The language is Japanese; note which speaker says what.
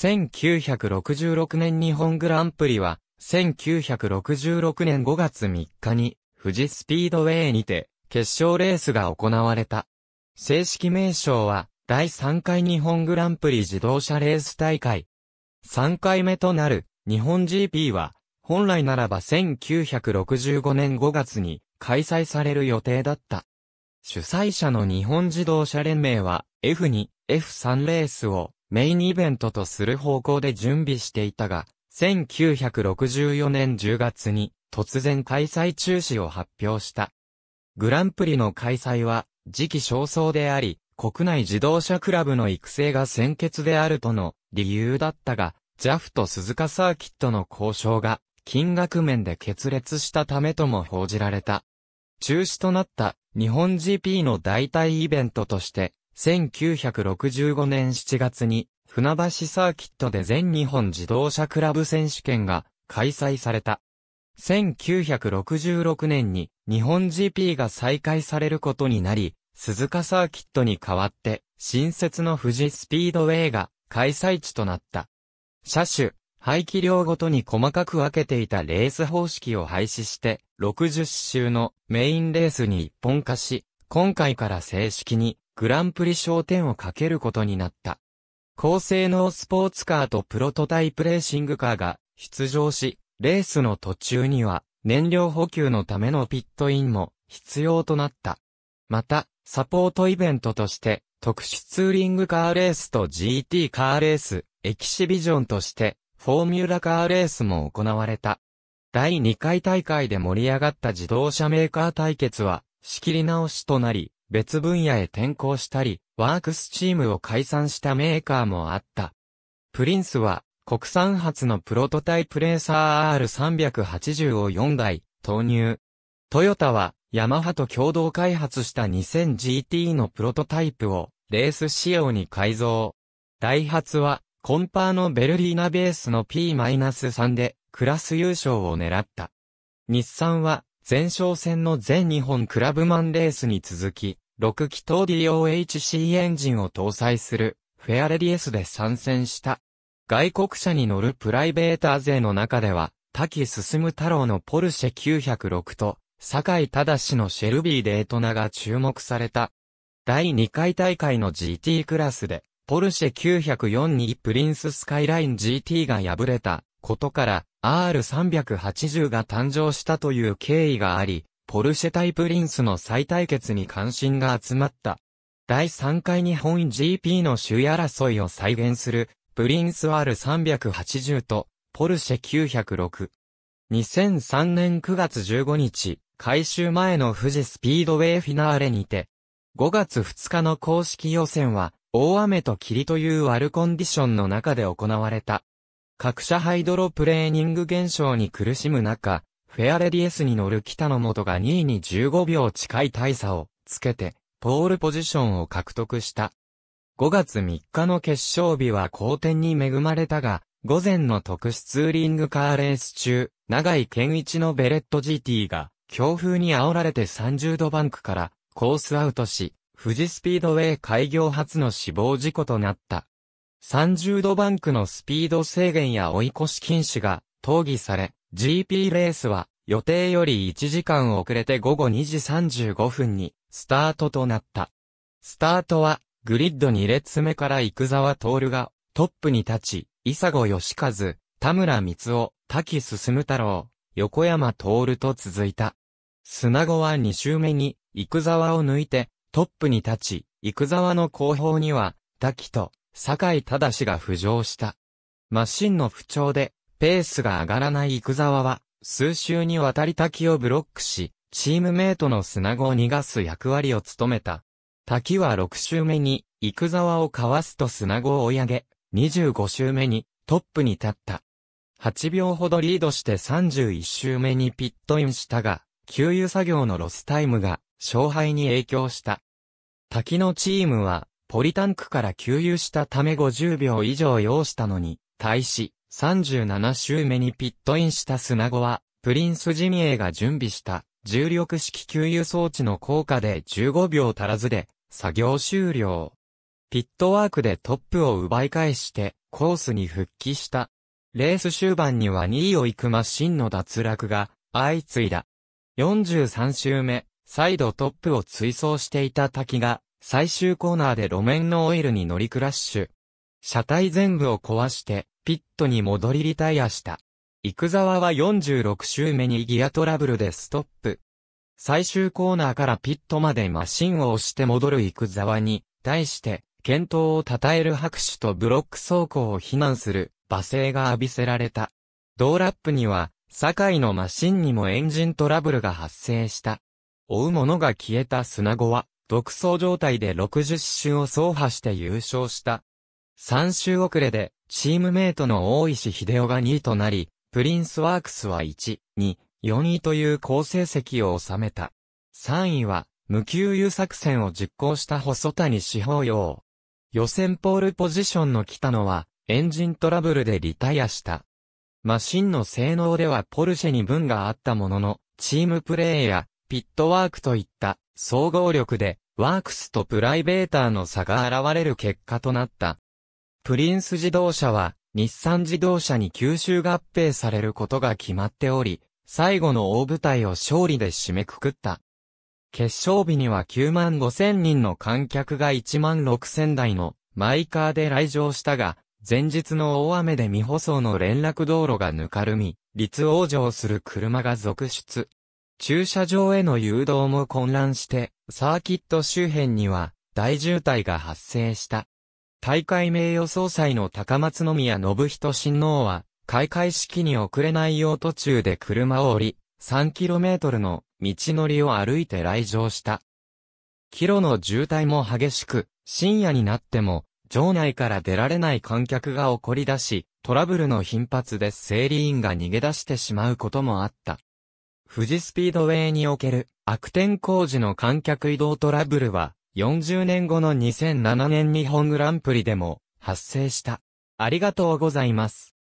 Speaker 1: 1966年日本グランプリは、1966年5月3日に、富士スピードウェイにて、決勝レースが行われた。正式名称は、第3回日本グランプリ自動車レース大会。3回目となる、日本 GP は、本来ならば1965年5月に開催される予定だった。主催者の日本自動車連盟は F2、F3 レースをメインイベントとする方向で準備していたが、1964年10月に突然開催中止を発表した。グランプリの開催は時期尚早であり、国内自動車クラブの育成が先決であるとの理由だったが、JAF と鈴鹿サーキットの交渉が金額面で決裂したためとも報じられた。中止となった日本 GP の代替イベントとして1965年7月に、船橋サーキットで全日本自動車クラブ選手権が開催された。1966年に日本 GP が再開されることになり、鈴鹿サーキットに代わって新設の富士スピードウェイが開催地となった。車種、排気量ごとに細かく分けていたレース方式を廃止して、60周のメインレースに一本化し、今回から正式にグランプリ賞典をかけることになった。高性能スポーツカーとプロトタイプレーシングカーが出場し、レースの途中には燃料補給のためのピットインも必要となった。また、サポートイベントとして、特殊ツーリングカーレースと GT カーレース、エキシビジョンとして、フォーミュラカーレースも行われた。第2回大会で盛り上がった自動車メーカー対決は、仕切り直しとなり、別分野へ転向したり、ワークスチームを解散したメーカーもあった。プリンスは、国産発のプロトタイプレーサー R380 を4台投入。トヨタは、ヤマハと共同開発した 2000GT のプロトタイプをレース仕様に改造。ダイハツは、コンパーのベルリーナベースの P-3 でクラス優勝を狙った。日産は、前哨戦の全日本クラブマンレースに続き、6気筒 DOHC エンジンを搭載するフェアレディエスで参戦した。外国車に乗るプライベーター勢の中では、滝進太郎のポルシェ906と、坂井正のシェルビーデートナが注目された。第2回大会の GT クラスで、ポルシェ904にプリンススカイライン GT が敗れたことから R380 が誕生したという経緯があり、ポルシェ対プリンスの再対決に関心が集まった。第3回日本 GP の首位争いを再現する、プリンス R380 と、ポルシェ906。2003年9月15日、改修前の富士スピードウェイフィナーレにて、5月2日の公式予選は、大雨と霧という悪コンディションの中で行われた。各社ハイドロプレーニング現象に苦しむ中、フェアレディエスに乗る北野元が2位に15秒近い大差をつけて、ポールポジションを獲得した。5月3日の決勝日は好天に恵まれたが、午前の特殊ツーリングカーレース中、長井健一のベレット GT が、強風に煽られて30度バンクからコースアウトし、富士スピードウェイ開業初の死亡事故となった。30度バンクのスピード制限や追い越し禁止が討議され、GP レースは予定より1時間遅れて午後2時35分にスタートとなった。スタートはグリッド2列目から生沢徹がトップに立ち、伊佐子義和、田村光雄、滝進太郎、横山徹と続いた。砂子は2周目に生沢を抜いてトップに立ち、生沢の後方には滝と酒井忠が浮上した。マシンの不調でペースが上がらない幾沢は、数週にわたり滝をブロックし、チームメイトの砂子を逃がす役割を務めた。滝は6周目に、幾沢をかわすと砂子を追い上げ、25周目に、トップに立った。8秒ほどリードして31周目にピットインしたが、給油作業のロスタイムが勝敗に影響した。滝のチームは、ポリタンクから給油したため50秒以上要したのに、対し、37周目にピットインした砂子は、プリンスジミエが準備した重力式給油装置の効果で15秒足らずで作業終了。ピットワークでトップを奪い返してコースに復帰した。レース終盤には2位を行くマシンの脱落が相次いだ。43周目、再度トップを追走していた滝が最終コーナーで路面のオイルに乗りクラッシュ。車体全部を壊してピットに戻りリタイアした。イクザワは46周目にギアトラブルでストップ。最終コーナーからピットまでマシンを押して戻るイクザワに、対して、健闘を称える拍手とブロック走行を非難する罵声が浴びせられた。同ラップには、堺のマシンにもエンジントラブルが発生した。追う者が消えた砂子は、独走状態で60周を走破して優勝した。3周遅れで、チームメイトの大石秀夫が2位となり、プリンスワークスは1、2、4位という好成績を収めた。3位は、無給油作戦を実行した細谷志保用。予選ポールポジションの北野は、エンジントラブルでリタイアした。マシンの性能ではポルシェに分があったものの、チームプレーや、ピットワークといった、総合力で、ワークスとプライベーターの差が現れる結果となった。プリンス自動車は、日産自動車に吸収合併されることが決まっており、最後の大舞台を勝利で締めくくった。決勝日には9万5千人の観客が1万6千台のマイカーで来場したが、前日の大雨で未舗装の連絡道路がぬかるみ、立往生する車が続出。駐車場への誘導も混乱して、サーキット周辺には大渋滞が発生した。大会名誉総裁の高松宮信人親王は、開会式に遅れないよう途中で車を降り、3km の道のりを歩いて来場した。キロの渋滞も激しく、深夜になっても、場内から出られない観客が起こり出し、トラブルの頻発で整理員が逃げ出してしまうこともあった。富士スピードウェイにおける悪天工事の観客移動トラブルは、40年後の2007年日本グランプリでも発生した。ありがとうございます。